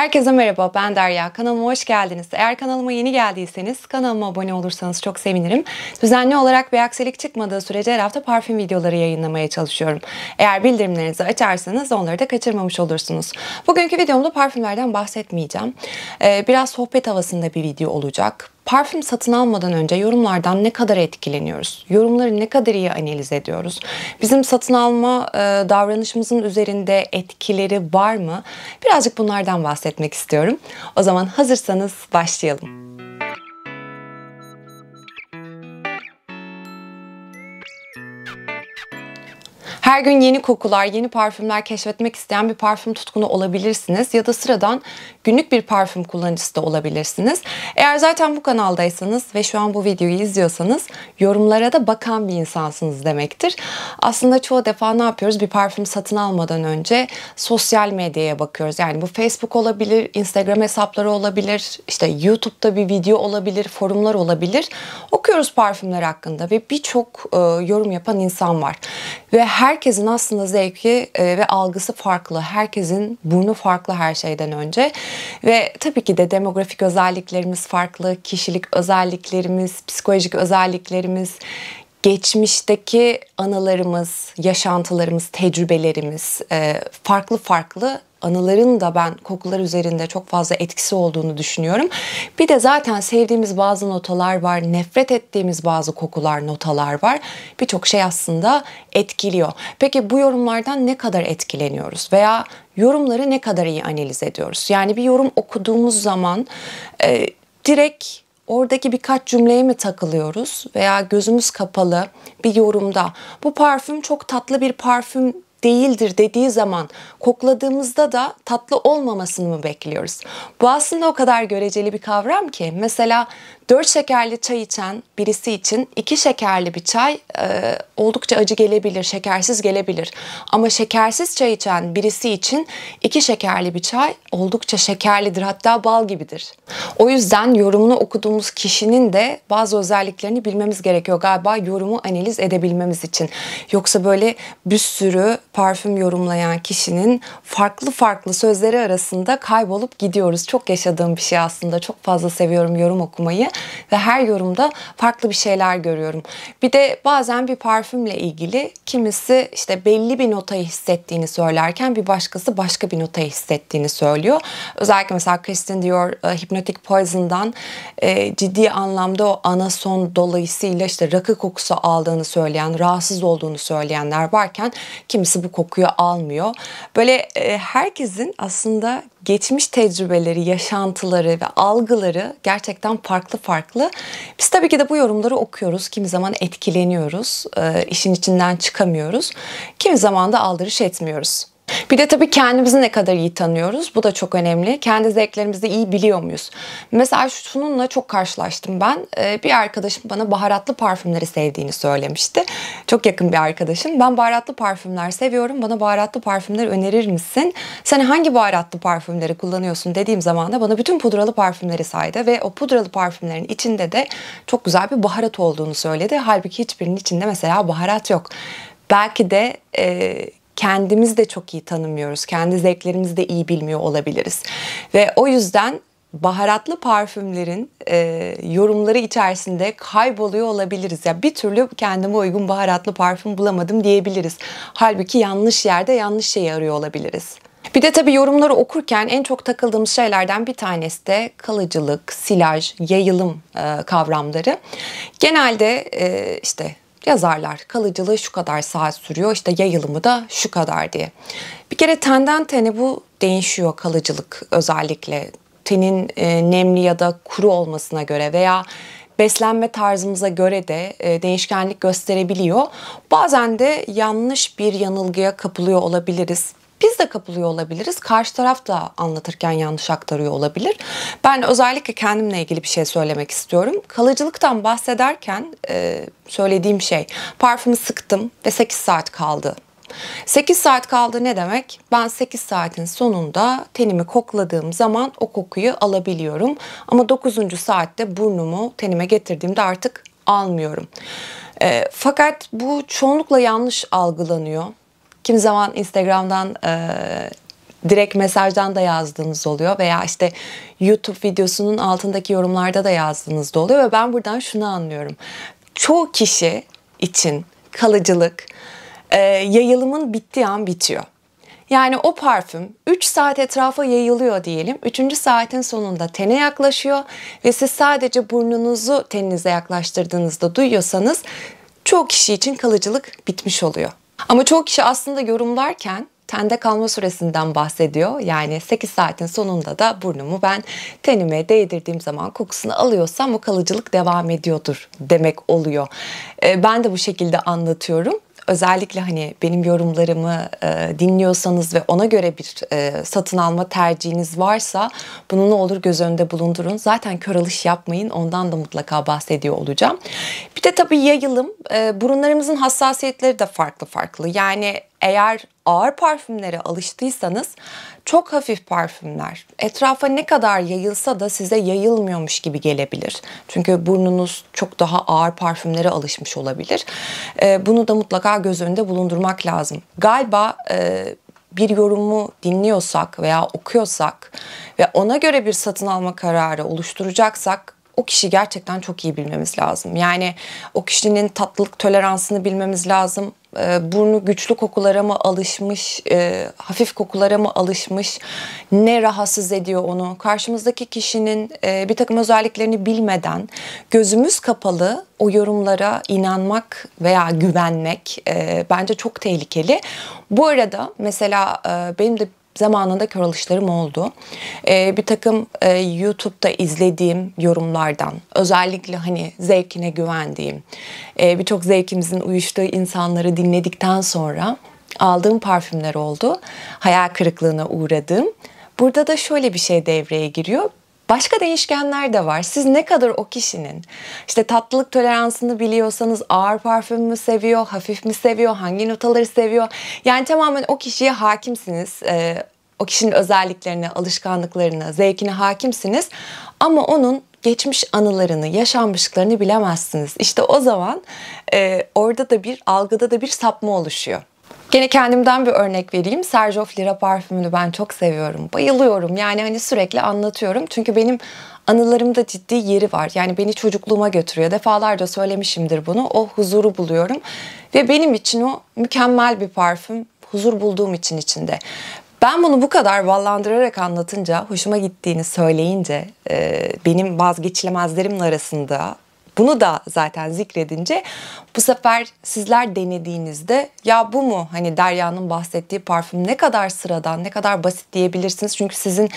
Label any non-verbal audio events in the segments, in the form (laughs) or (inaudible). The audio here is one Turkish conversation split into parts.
Herkese merhaba ben Derya. Kanalıma hoş geldiniz. Eğer kanalıma yeni geldiyseniz kanalıma abone olursanız çok sevinirim. Düzenli olarak bir aksilik çıkmadığı sürece her hafta parfüm videoları yayınlamaya çalışıyorum. Eğer bildirimlerinizi açarsanız onları da kaçırmamış olursunuz. Bugünkü videomda parfümlerden bahsetmeyeceğim. Ee, biraz sohbet havasında bir video olacak Parfüm satın almadan önce yorumlardan ne kadar etkileniyoruz? Yorumları ne kadar iyi analiz ediyoruz? Bizim satın alma e, davranışımızın üzerinde etkileri var mı? Birazcık bunlardan bahsetmek istiyorum. O zaman hazırsanız başlayalım. Her gün yeni kokular, yeni parfümler keşfetmek isteyen bir parfüm tutkunu olabilirsiniz ya da sıradan günlük bir parfüm kullanıcısı da olabilirsiniz. Eğer zaten bu kanaldaysanız ve şu an bu videoyu izliyorsanız yorumlara da bakan bir insansınız demektir. Aslında çoğu defa ne yapıyoruz? Bir parfüm satın almadan önce sosyal medyaya bakıyoruz. Yani bu Facebook olabilir, Instagram hesapları olabilir, işte YouTube'da bir video olabilir, forumlar olabilir. Okuyoruz parfümler hakkında ve birçok e, yorum yapan insan var. Ve her herkesin aslında zevki e, ve algısı farklı. Herkesin burnu farklı her şeyden önce. Ve tabii ki de demografik özelliklerimiz farklı, kişilik özelliklerimiz, psikolojik özelliklerimiz, geçmişteki anılarımız, yaşantılarımız, tecrübelerimiz e, farklı farklı anıların da ben kokular üzerinde çok fazla etkisi olduğunu düşünüyorum. Bir de zaten sevdiğimiz bazı notalar var, nefret ettiğimiz bazı kokular, notalar var. Birçok şey aslında etkiliyor. Peki bu yorumlardan ne kadar etkileniyoruz veya yorumları ne kadar iyi analiz ediyoruz? Yani bir yorum okuduğumuz zaman e, direkt oradaki birkaç cümleye mi takılıyoruz veya gözümüz kapalı bir yorumda bu parfüm çok tatlı bir parfüm değildir dediği zaman kokladığımızda da tatlı olmamasını mı bekliyoruz? Bu aslında o kadar göreceli bir kavram ki mesela 4 şekerli çay içen birisi için 2 şekerli bir çay e, oldukça acı gelebilir, şekersiz gelebilir. Ama şekersiz çay içen birisi için 2 şekerli bir çay oldukça şekerlidir hatta bal gibidir. O yüzden yorumunu okuduğumuz kişinin de bazı özelliklerini bilmemiz gerekiyor galiba yorumu analiz edebilmemiz için. Yoksa böyle bir sürü parfüm yorumlayan kişinin farklı farklı sözleri arasında kaybolup gidiyoruz. Çok yaşadığım bir şey aslında. Çok fazla seviyorum yorum okumayı ve her yorumda farklı bir şeyler görüyorum. Bir de bazen bir parfümle ilgili kimisi işte belli bir notayı hissettiğini söylerken bir başkası başka bir notayı hissettiğini söylüyor. Özellikle mesela Christian Dior e, Hypnotic Poison'dan e, ciddi anlamda o anason dolayısıyla işte rakı kokusu aldığını söyleyen, rahatsız olduğunu söyleyenler varken kimisi bu kokuyu almıyor. Böyle e, herkesin aslında geçmiş tecrübeleri, yaşantıları ve algıları gerçekten farklı farklı. Biz tabii ki de bu yorumları okuyoruz. Kimi zaman etkileniyoruz, ee, işin içinden çıkamıyoruz. Kimi zaman da aldırış etmiyoruz. Bir de tabii kendimizi ne kadar iyi tanıyoruz. Bu da çok önemli. Kendi zevklerimizi iyi biliyor muyuz? Mesela şununla çok karşılaştım ben. Ee, bir arkadaşım bana baharatlı parfümleri sevdiğini söylemişti. Çok yakın bir arkadaşım. Ben baharatlı parfümler seviyorum. Bana baharatlı parfümler önerir misin? Sen hangi baharatlı parfümleri kullanıyorsun dediğim zaman da bana bütün pudralı parfümleri saydı. Ve o pudralı parfümlerin içinde de çok güzel bir baharat olduğunu söyledi. Halbuki hiçbirinin içinde mesela baharat yok. Belki de e, kendimiz de çok iyi tanımıyoruz. Kendi zevklerimizi de iyi bilmiyor olabiliriz. Ve o yüzden baharatlı parfümlerin e, yorumları içerisinde kayboluyor olabiliriz. Ya bir türlü kendime uygun baharatlı parfüm bulamadım diyebiliriz. Halbuki yanlış yerde yanlış şeyi arıyor olabiliriz. Bir de tabii yorumları okurken en çok takıldığımız şeylerden bir tanesi de kalıcılık, silaj, yayılım e, kavramları. Genelde e, işte yazarlar. Kalıcılığı şu kadar saat sürüyor işte yayılımı da şu kadar diye. Bir kere tenden tene bu değişiyor kalıcılık özellikle. Tenin e, nemli ya da kuru olmasına göre veya beslenme tarzımıza göre de e, değişkenlik gösterebiliyor. Bazen de yanlış bir yanılgıya kapılıyor olabiliriz. Biz de kapılıyor olabiliriz. Karşı taraf da anlatırken yanlış aktarıyor olabilir. Ben özellikle kendimle ilgili bir şey söylemek istiyorum. Kalıcılıktan bahsederken e, söylediğim şey parfümü sıktım ve 8 saat kaldı 8 saat kaldı ne demek? Ben 8 saatin sonunda tenimi kokladığım zaman o kokuyu alabiliyorum. Ama 9. saatte burnumu tenime getirdiğimde artık almıyorum. E, fakat bu çoğunlukla yanlış algılanıyor. Kim zaman Instagram'dan e, direkt mesajdan da yazdığınız oluyor veya işte YouTube videosunun altındaki yorumlarda da yazdığınız da oluyor ve ben buradan şunu anlıyorum. Çoğu kişi için kalıcılık e, yayılımın bittiği an bitiyor. Yani o parfüm 3 saat etrafa yayılıyor diyelim. 3. saatin sonunda tene yaklaşıyor ve siz sadece burnunuzu teninize yaklaştırdığınızda duyuyorsanız çoğu kişi için kalıcılık bitmiş oluyor. Ama çoğu kişi aslında yorumlarken tende kalma süresinden bahsediyor. Yani 8 saatin sonunda da burnumu ben tenime değdirdiğim zaman kokusunu alıyorsam o kalıcılık devam ediyordur demek oluyor. Ee, ben de bu şekilde anlatıyorum özellikle hani benim yorumlarımı e, dinliyorsanız ve ona göre bir e, satın alma tercihiniz varsa bunu ne olur göz önünde bulundurun. Zaten kör alış yapmayın ondan da mutlaka bahsediyor olacağım. Bir de tabii yayılım. E, burunlarımızın hassasiyetleri de farklı farklı. Yani eğer ağır parfümlere alıştıysanız çok hafif parfümler etrafa ne kadar yayılsa da size yayılmıyormuş gibi gelebilir. Çünkü burnunuz çok daha ağır parfümlere alışmış olabilir. Ee, bunu da mutlaka göz önünde bulundurmak lazım. Galiba e, bir yorumu dinliyorsak veya okuyorsak ve ona göre bir satın alma kararı oluşturacaksak o kişi gerçekten çok iyi bilmemiz lazım. Yani o kişinin tatlılık toleransını bilmemiz lazım. Ee, burnu güçlü kokulara mı alışmış, e, hafif kokulara mı alışmış, ne rahatsız ediyor onu? Karşımızdaki kişinin e, bir takım özelliklerini bilmeden gözümüz kapalı o yorumlara inanmak veya güvenmek e, bence çok tehlikeli. Bu arada mesela benim de zamanında kör alışlarım oldu. Ee, bir takım e, YouTube'da izlediğim yorumlardan, özellikle hani zevkine güvendiğim, e, birçok zevkimizin uyuştuğu insanları dinledikten sonra aldığım parfümler oldu. Hayal kırıklığına uğradım. Burada da şöyle bir şey devreye giriyor. Başka değişkenler de var. Siz ne kadar o kişinin işte tatlılık toleransını biliyorsanız ağır parfüm mü seviyor, hafif mi seviyor, hangi notaları seviyor. Yani tamamen o kişiye hakimsiniz. Ee, o kişinin özelliklerine, alışkanlıklarına, zevkine hakimsiniz. Ama onun geçmiş anılarını, yaşanmışlıklarını bilemezsiniz. İşte o zaman e, orada da bir algıda da bir sapma oluşuyor. Gene kendimden bir örnek vereyim. Sergio Flora parfümünü ben çok seviyorum. Bayılıyorum. Yani hani sürekli anlatıyorum. Çünkü benim anılarımda ciddi yeri var. Yani beni çocukluğuma götürüyor. Defalarca söylemişimdir bunu. O huzuru buluyorum. Ve benim için o mükemmel bir parfüm. Huzur bulduğum için içinde. Ben bunu bu kadar vallandırarak anlatınca, hoşuma gittiğini söyleyince, benim vazgeçilemezlerimle arasında bunu da zaten zikredince bu sefer sizler denediğinizde ya bu mu hani Derya'nın bahsettiği parfüm ne kadar sıradan ne kadar basit diyebilirsiniz. Çünkü sizin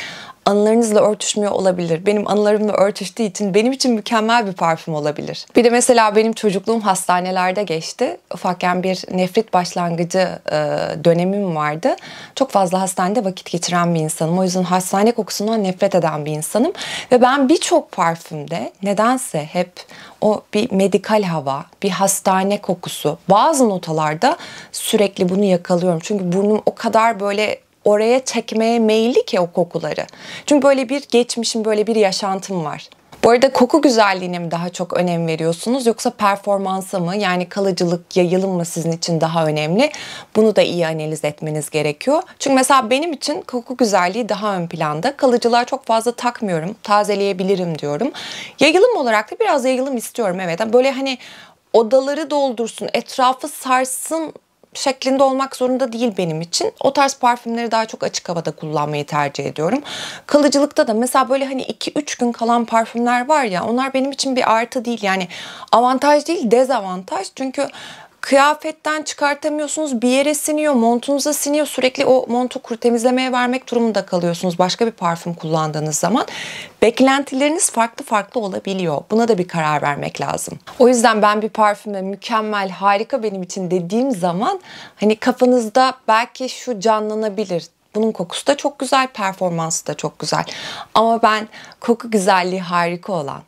anılarınızla örtüşmüyor olabilir. Benim anılarımla örtüştüğü için benim için mükemmel bir parfüm olabilir. Bir de mesela benim çocukluğum hastanelerde geçti. Ufakken bir nefret başlangıcı e, dönemim vardı. Çok fazla hastanede vakit geçiren bir insanım. O yüzden hastane kokusundan nefret eden bir insanım. Ve ben birçok parfümde nedense hep o bir medikal hava, bir hastane kokusu. Bazı notalarda sürekli bunu yakalıyorum. Çünkü burnum o kadar böyle oraya çekmeye meyilli ki o kokuları. Çünkü böyle bir geçmişim, böyle bir yaşantım var. Bu arada koku güzelliğine mi daha çok önem veriyorsunuz yoksa performansa mı yani kalıcılık, yayılım mı sizin için daha önemli? Bunu da iyi analiz etmeniz gerekiyor. Çünkü mesela benim için koku güzelliği daha ön planda. Kalıcılığa çok fazla takmıyorum. Tazeleyebilirim diyorum. Yayılım olarak da biraz yayılım istiyorum evet. Böyle hani odaları doldursun, etrafı sarsın şeklinde olmak zorunda değil benim için. O tarz parfümleri daha çok açık havada kullanmayı tercih ediyorum. Kalıcılıkta da mesela böyle hani 2-3 gün kalan parfümler var ya onlar benim için bir artı değil yani avantaj değil dezavantaj. Çünkü kıyafetten çıkartamıyorsunuz. Bir yere siniyor, montunuza siniyor. Sürekli o montu kuru temizlemeye vermek durumunda kalıyorsunuz başka bir parfüm kullandığınız zaman. Beklentileriniz farklı farklı olabiliyor. Buna da bir karar vermek lazım. O yüzden ben bir parfüme mükemmel, harika benim için dediğim zaman hani kafanızda belki şu canlanabilir. Bunun kokusu da çok güzel, performansı da çok güzel. Ama ben koku güzelliği harika olan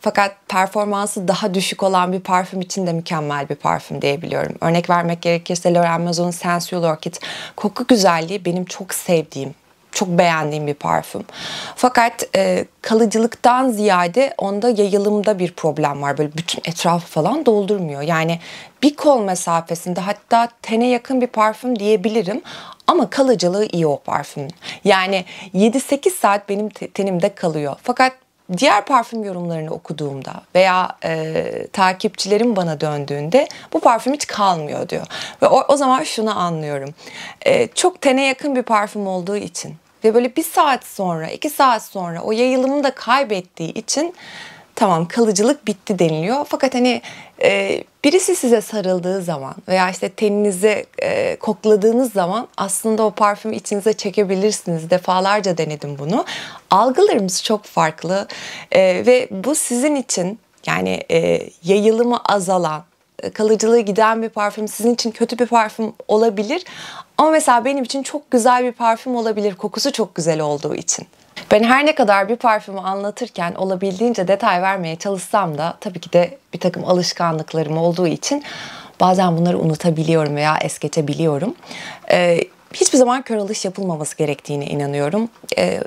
fakat performansı daha düşük olan bir parfüm için de mükemmel bir parfüm diyebiliyorum. Örnek vermek gerekirse Laurent Maison'un Sensual Orchid koku güzelliği benim çok sevdiğim çok beğendiğim bir parfüm. Fakat e, kalıcılıktan ziyade onda yayılımda bir problem var. Böyle bütün etrafı falan doldurmuyor. Yani bir kol mesafesinde hatta tene yakın bir parfüm diyebilirim. Ama kalıcılığı iyi o parfümün. Yani 7-8 saat benim tenimde kalıyor. Fakat diğer parfüm yorumlarını okuduğumda veya e, takipçilerim bana döndüğünde bu parfüm hiç kalmıyor diyor. Ve o, o zaman şunu anlıyorum. E, çok tene yakın bir parfüm olduğu için ve böyle bir saat sonra, iki saat sonra o yayılımı da kaybettiği için tamam kalıcılık bitti deniliyor. Fakat hani e, birisi size sarıldığı zaman veya işte teninizi e, kokladığınız zaman aslında o parfümü içinize çekebilirsiniz. Defalarca denedim bunu. Algılarımız çok farklı e, ve bu sizin için yani e, yayılımı azalan e, kalıcılığı giden bir parfüm sizin için kötü bir parfüm olabilir. Ama mesela benim için çok güzel bir parfüm olabilir kokusu çok güzel olduğu için. Ben her ne kadar bir parfümü anlatırken olabildiğince detay vermeye çalışsam da tabii ki de bir takım alışkanlıklarım olduğu için bazen bunları unutabiliyorum veya es geçebiliyorum. Ee, hiçbir zaman kör alış yapılmaması gerektiğine inanıyorum. Ee,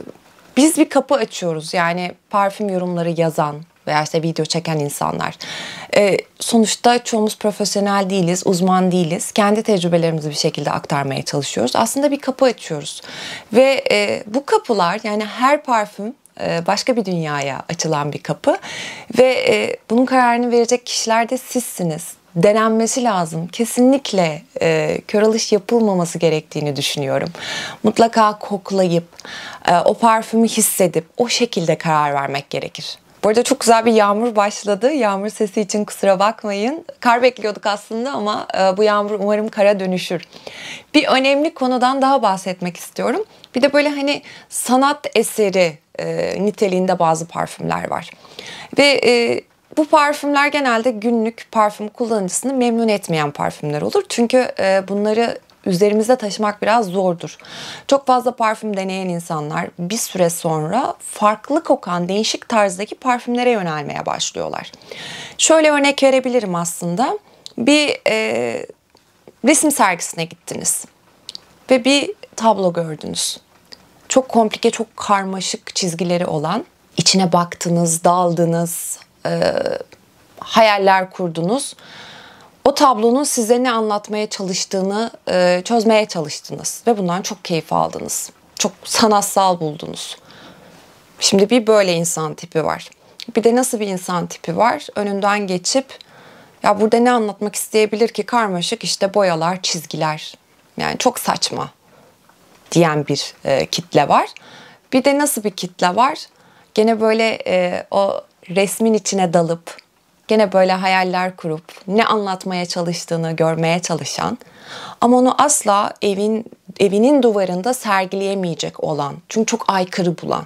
biz bir kapı açıyoruz yani parfüm yorumları yazan, veya işte video çeken insanlar. E, sonuçta çoğumuz profesyonel değiliz, uzman değiliz. Kendi tecrübelerimizi bir şekilde aktarmaya çalışıyoruz. Aslında bir kapı açıyoruz. Ve e, bu kapılar yani her parfüm e, başka bir dünyaya açılan bir kapı ve e, bunun kararını verecek kişiler de sizsiniz. Denenmesi lazım. Kesinlikle e, kör alış yapılmaması gerektiğini düşünüyorum. Mutlaka koklayıp, e, o parfümü hissedip o şekilde karar vermek gerekir. Bu arada çok güzel bir yağmur başladı. Yağmur sesi için kusura bakmayın. Kar bekliyorduk aslında ama e, bu yağmur umarım kara dönüşür. Bir önemli konudan daha bahsetmek istiyorum. Bir de böyle hani sanat eseri e, niteliğinde bazı parfümler var. Ve e, bu parfümler genelde günlük parfüm kullanıcısını memnun etmeyen parfümler olur. Çünkü bunları üzerimizde taşımak biraz zordur. Çok fazla parfüm deneyen insanlar bir süre sonra farklı kokan değişik tarzdaki parfümlere yönelmeye başlıyorlar. Şöyle örnek verebilirim aslında. Bir e, resim sergisine gittiniz ve bir tablo gördünüz. Çok komplike, çok karmaşık çizgileri olan. İçine baktınız, daldınız, e, hayaller kurdunuz o tablonun size ne anlatmaya çalıştığını e, çözmeye çalıştınız ve bundan çok keyif aldınız. Çok sanatsal buldunuz. Şimdi bir böyle insan tipi var. Bir de nasıl bir insan tipi var? Önünden geçip ya burada ne anlatmak isteyebilir ki karmaşık işte boyalar, çizgiler. Yani çok saçma diyen bir e, kitle var. Bir de nasıl bir kitle var? Gene böyle e, o resmin içine dalıp gene böyle hayaller kurup ne anlatmaya çalıştığını görmeye çalışan ama onu asla evin evinin duvarında sergileyemeyecek olan. Çünkü çok aykırı bulan.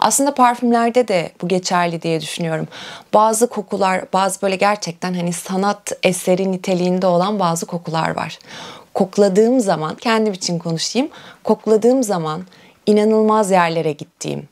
Aslında parfümlerde de bu geçerli diye düşünüyorum. Bazı kokular, bazı böyle gerçekten hani sanat eseri niteliğinde olan bazı kokular var. Kokladığım zaman, kendim için konuşayım. Kokladığım zaman inanılmaz yerlere gittiğim,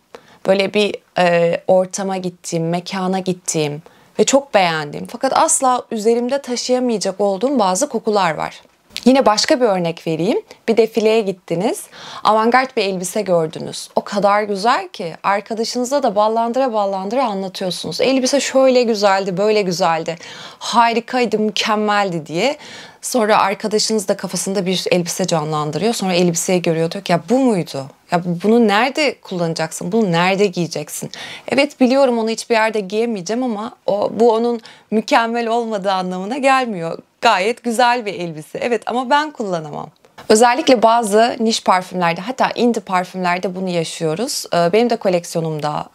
böyle bir e, ortama gittiğim, mekana gittiğim, ve çok beğendiğim fakat asla üzerimde taşıyamayacak olduğum bazı kokular var. Yine başka bir örnek vereyim. Bir defileye gittiniz. Avantgard bir elbise gördünüz. O kadar güzel ki arkadaşınıza da ballandıra ballandıra anlatıyorsunuz. Elbise şöyle güzeldi, böyle güzeldi. Harikaydı, mükemmeldi diye. Sonra arkadaşınız da kafasında bir elbise canlandırıyor. Sonra elbiseyi görüyor diyor ki ya bu muydu? Ya bunu nerede kullanacaksın? Bunu nerede giyeceksin? Evet biliyorum onu hiçbir yerde giyemeyeceğim ama o, bu onun mükemmel olmadığı anlamına gelmiyor. Gayet güzel bir elbise. Evet ama ben kullanamam. Özellikle bazı niş parfümlerde hatta indie parfümlerde bunu yaşıyoruz. Ee, benim de koleksiyonumda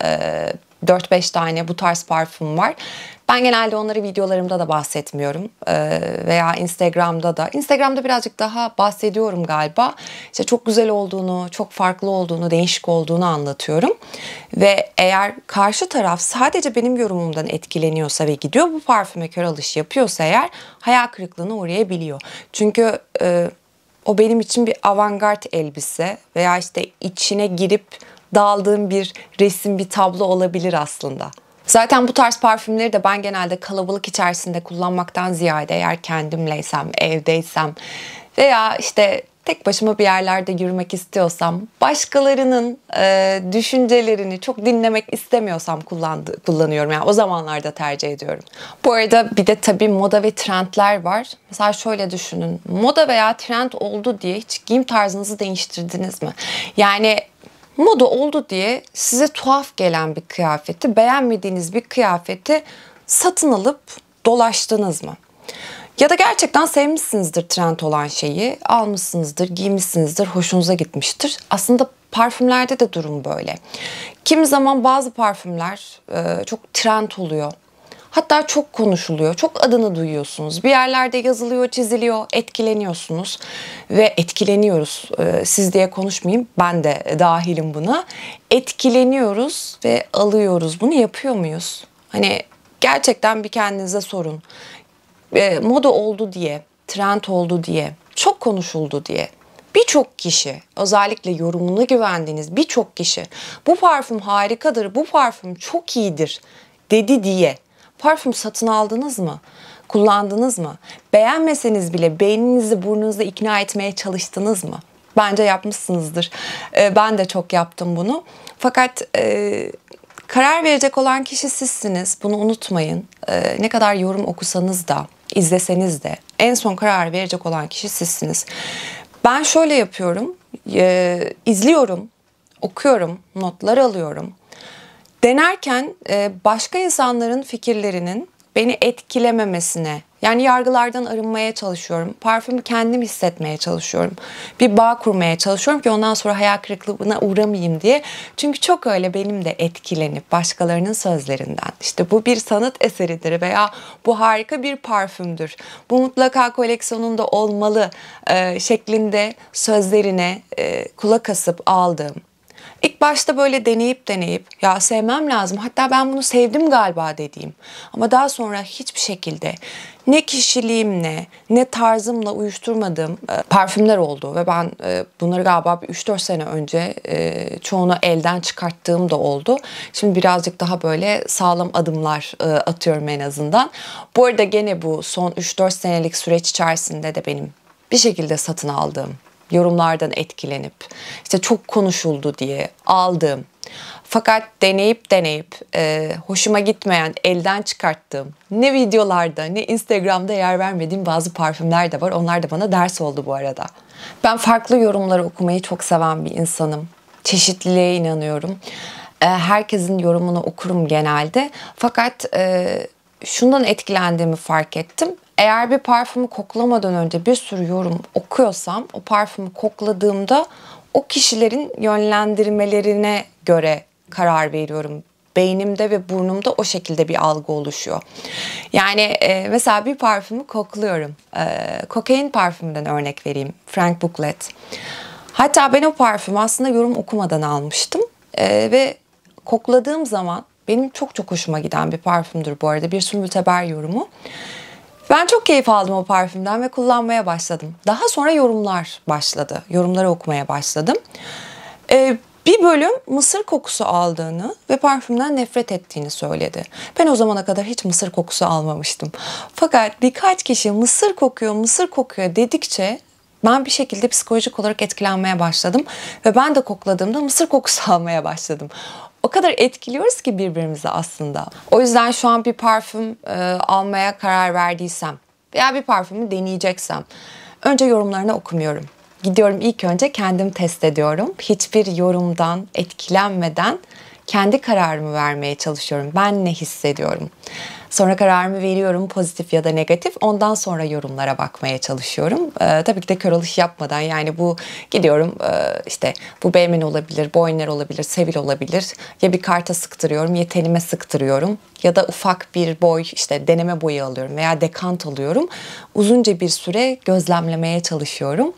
4-5 e, tane bu tarz parfüm var. Ben genelde onları videolarımda da bahsetmiyorum ee, veya Instagram'da da. Instagram'da birazcık daha bahsediyorum galiba. İşte çok güzel olduğunu, çok farklı olduğunu, değişik olduğunu anlatıyorum. Ve eğer karşı taraf sadece benim yorumumdan etkileniyorsa ve gidiyor bu parfüme kör alışı yapıyorsa eğer hayal kırıklığına uğrayabiliyor. Çünkü e, o benim için bir avantgard elbise veya işte içine girip daldığım bir resim, bir tablo olabilir aslında. Zaten bu tarz parfümleri de ben genelde kalabalık içerisinde kullanmaktan ziyade eğer kendimleysem, evdeysem veya işte tek başıma bir yerlerde yürümek istiyorsam, başkalarının e, düşüncelerini çok dinlemek istemiyorsam kullandı, kullanıyorum. Yani o zamanlarda tercih ediyorum. Bu arada bir de tabii moda ve trendler var. Mesela şöyle düşünün. Moda veya trend oldu diye hiç giyim tarzınızı değiştirdiniz mi? Yani moda oldu diye size tuhaf gelen bir kıyafeti, beğenmediğiniz bir kıyafeti satın alıp dolaştınız mı? Ya da gerçekten sevmişsinizdir trend olan şeyi, almışsınızdır, giymişsinizdir, hoşunuza gitmiştir. Aslında parfümlerde de durum böyle. Kim zaman bazı parfümler e, çok trend oluyor. Hatta çok konuşuluyor. Çok adını duyuyorsunuz. Bir yerlerde yazılıyor, çiziliyor, etkileniyorsunuz ve etkileniyoruz. E, siz diye konuşmayayım. Ben de dahilim buna. Etkileniyoruz ve alıyoruz. Bunu yapıyor muyuz? Hani gerçekten bir kendinize sorun. E, moda oldu diye, trend oldu diye, çok konuşuldu diye birçok kişi özellikle yorumuna güvendiğiniz birçok kişi bu parfüm harikadır, bu parfüm çok iyidir dedi diye Parfüm satın aldınız mı? Kullandınız mı? Beğenmeseniz bile beyninizi burnunuzu ikna etmeye çalıştınız mı? Bence yapmışsınızdır. Ee, ben de çok yaptım bunu. Fakat e, karar verecek olan kişi sizsiniz. Bunu unutmayın. Ee, ne kadar yorum okusanız da, izleseniz de en son karar verecek olan kişi sizsiniz. Ben şöyle yapıyorum. E, izliyorum, okuyorum, notlar alıyorum. Denerken e, başka insanların fikirlerinin beni etkilememesine yani yargılardan arınmaya çalışıyorum. Parfümü kendim hissetmeye çalışıyorum. Bir bağ kurmaya çalışıyorum ki ondan sonra hayal kırıklığına uğramayayım diye. Çünkü çok öyle benim de etkilenip başkalarının sözlerinden. İşte bu bir sanat eseridir veya bu harika bir parfümdür. Bu mutlaka koleksiyonunda olmalı e, şeklinde sözlerine e, kulak asıp aldığım İlk başta böyle deneyip deneyip ya sevmem lazım hatta ben bunu sevdim galiba dediğim ama daha sonra hiçbir şekilde ne kişiliğimle ne tarzımla uyuşturmadığım e, parfümler oldu ve ben e, bunları galiba 3-4 sene önce e, çoğunu elden çıkarttığım da oldu. Şimdi birazcık daha böyle sağlam adımlar e, atıyorum en azından. Bu arada gene bu son 3-4 senelik süreç içerisinde de benim bir şekilde satın aldığım yorumlardan etkilenip işte çok konuşuldu diye aldığım fakat deneyip deneyip e, hoşuma gitmeyen, elden çıkarttığım, ne videolarda ne Instagram'da yer vermediğim bazı parfümler de var. Onlar da bana ders oldu bu arada. Ben farklı yorumları okumayı çok seven bir insanım. Çeşitliliğe inanıyorum. E, herkesin yorumunu okurum genelde. Fakat e, şundan etkilendiğimi fark ettim. Eğer bir parfümü koklamadan önce bir sürü yorum okuyorsam o parfümü kokladığımda o kişilerin yönlendirmelerine göre karar veriyorum. Beynimde ve burnumda o şekilde bir algı oluşuyor. Yani e, mesela bir parfümü kokluyorum. E, kokain parfümünden örnek vereyim. Frank Booklet. Hatta ben o parfümü aslında yorum okumadan almıştım. E, ve kokladığım zaman benim çok çok hoşuma giden bir parfümdür bu arada. Bir sümbülteber yorumu. Ben çok keyif aldım o parfümden ve kullanmaya başladım. Daha sonra yorumlar başladı. Yorumları okumaya başladım. Ee, bir bölüm mısır kokusu aldığını ve parfümden nefret ettiğini söyledi. Ben o zamana kadar hiç mısır kokusu almamıştım. Fakat birkaç kişi mısır kokuyor, mısır kokuyor dedikçe ben bir şekilde psikolojik olarak etkilenmeye başladım ve ben de kokladığımda mısır kokusu (laughs) almaya başladım o kadar etkiliyoruz ki birbirimizi aslında. O yüzden şu an bir parfüm e, almaya karar verdiysem veya bir parfümü deneyeceksem önce yorumlarını okumuyorum. Gidiyorum ilk önce kendim test ediyorum. Hiçbir yorumdan etkilenmeden kendi kararımı vermeye çalışıyorum. Ben ne hissediyorum? Sonra kararımı veriyorum pozitif ya da negatif. Ondan sonra yorumlara bakmaya çalışıyorum. E, tabii ki de kör alış yapmadan yani bu gidiyorum e, işte bu Beymen olabilir, Boyner olabilir, Sevil olabilir. Ya bir karta sıktırıyorum ya sıktırıyorum ya da ufak bir boy işte deneme boyu alıyorum veya dekant alıyorum. Uzunca bir süre gözlemlemeye çalışıyorum.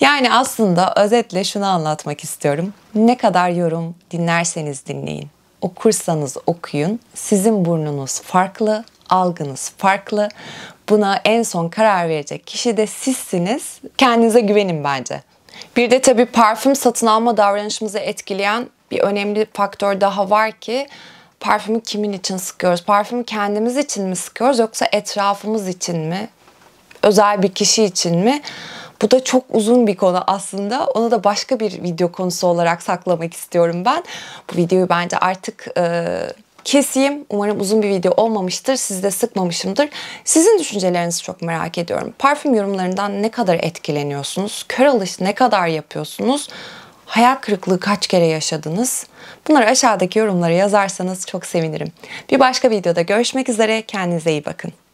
Yani aslında özetle şunu anlatmak istiyorum. Ne kadar yorum dinlerseniz dinleyin okursanız okuyun sizin burnunuz farklı, algınız farklı. Buna en son karar verecek kişi de sizsiniz. Kendinize güvenin bence. Bir de tabii parfüm satın alma davranışımızı etkileyen bir önemli faktör daha var ki parfümü kimin için sıkıyoruz? Parfümü kendimiz için mi sıkıyoruz yoksa etrafımız için mi? Özel bir kişi için mi? Bu da çok uzun bir konu aslında. Onu da başka bir video konusu olarak saklamak istiyorum ben. Bu videoyu bence artık e, keseyim. Umarım uzun bir video olmamıştır. Sizi de sıkmamışımdır. Sizin düşüncelerinizi çok merak ediyorum. Parfüm yorumlarından ne kadar etkileniyorsunuz? Kör alış ne kadar yapıyorsunuz? Hayal kırıklığı kaç kere yaşadınız? Bunları aşağıdaki yorumlara yazarsanız çok sevinirim. Bir başka videoda görüşmek üzere. Kendinize iyi bakın.